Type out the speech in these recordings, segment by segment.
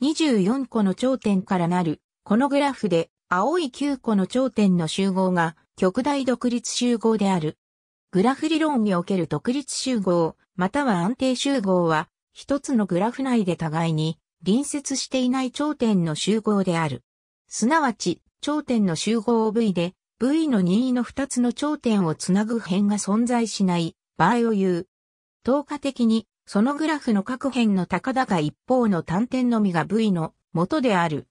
24個の頂点からなる、このグラフで青い9個の頂点の集合が極大独立集合である。グラフ理論における独立集合、または安定集合は、一つのグラフ内で互いに隣接していない頂点の集合である。すなわち、頂点の集合を V で、V の任意の二つの頂点をつなぐ辺が存在しない場合を言う。等価的にそのグラフの各辺の高々一方の単点のみが V の元である。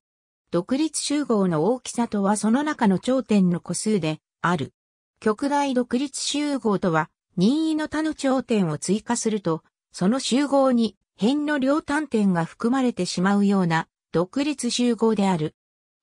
独立集合の大きさとはその中の頂点の個数である。極大独立集合とは、任意の他の頂点を追加すると、その集合に辺の両端点が含まれてしまうような独立集合である。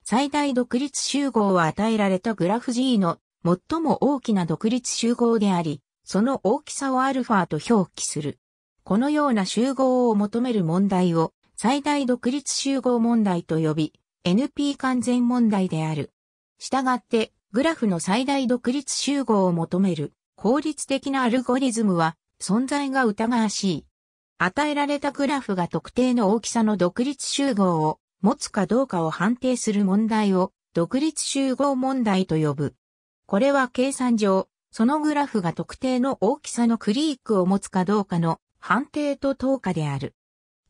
最大独立集合は与えられたグラフ G の最も大きな独立集合であり、その大きさをアルファと表記する。このような集合を求める問題を最大独立集合問題と呼び、NP 完全問題である。したがって、グラフの最大独立集合を求める効率的なアルゴリズムは存在が疑わしい。与えられたグラフが特定の大きさの独立集合を持つかどうかを判定する問題を独立集合問題と呼ぶ。これは計算上、そのグラフが特定の大きさのクリークを持つかどうかの判定と等価である。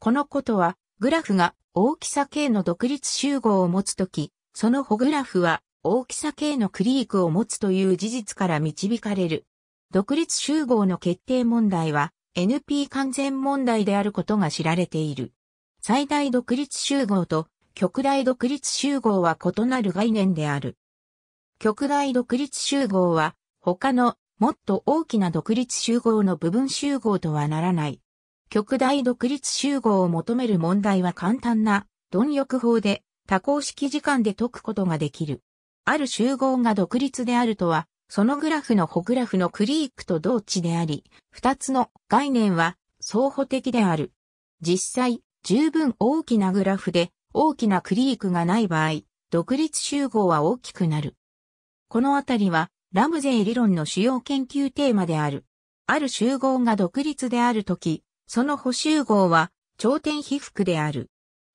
このことは、グラフが大きさ K の独立集合を持つとき、そのホグラフは大きさ K のクリークを持つという事実から導かれる。独立集合の決定問題は NP 完全問題であることが知られている。最大独立集合と極大独立集合は異なる概念である。極大独立集合は他のもっと大きな独立集合の部分集合とはならない。極大独立集合を求める問題は簡単な貪欲法で多項式時間で解くことができる。ある集合が独立であるとは、そのグラフの補グラフのクリークと同値であり、二つの概念は相補的である。実際、十分大きなグラフで大きなクリークがない場合、独立集合は大きくなる。このあたりはラムゼイ理論の主要研究テーマである。ある集合が独立であるとき、その補集合は頂点被覆である。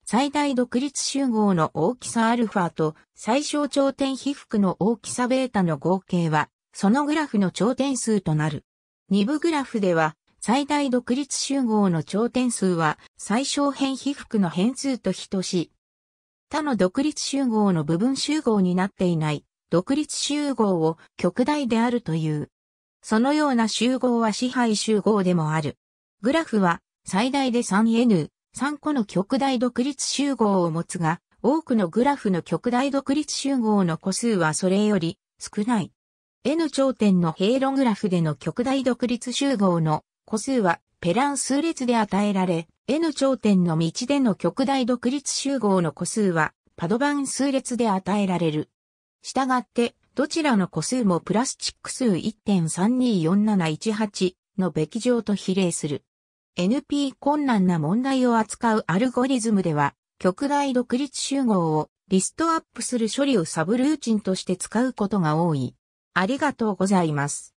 最大独立集合の大きさアルファと最小頂点被覆の大きさベータの合計は、そのグラフの頂点数となる。二部グラフでは、最大独立集合の頂点数は最小辺被覆の変数と等し、い。他の独立集合の部分集合になっていない独立集合を極大であるという。そのような集合は支配集合でもある。グラフは最大で 3n、3個の極大独立集合を持つが、多くのグラフの極大独立集合の個数はそれより少ない。n 頂点のヘイログラフでの極大独立集合の個数はペラン数列で与えられ、n 頂点の道での極大独立集合の個数はパドバン数列で与えられる。したがって、どちらの個数もプラスチック数1.324718のべき上と比例する。NP 困難な問題を扱うアルゴリズムでは、極大独立集合をリストアップする処理をサブルーチンとして使うことが多い。ありがとうございます。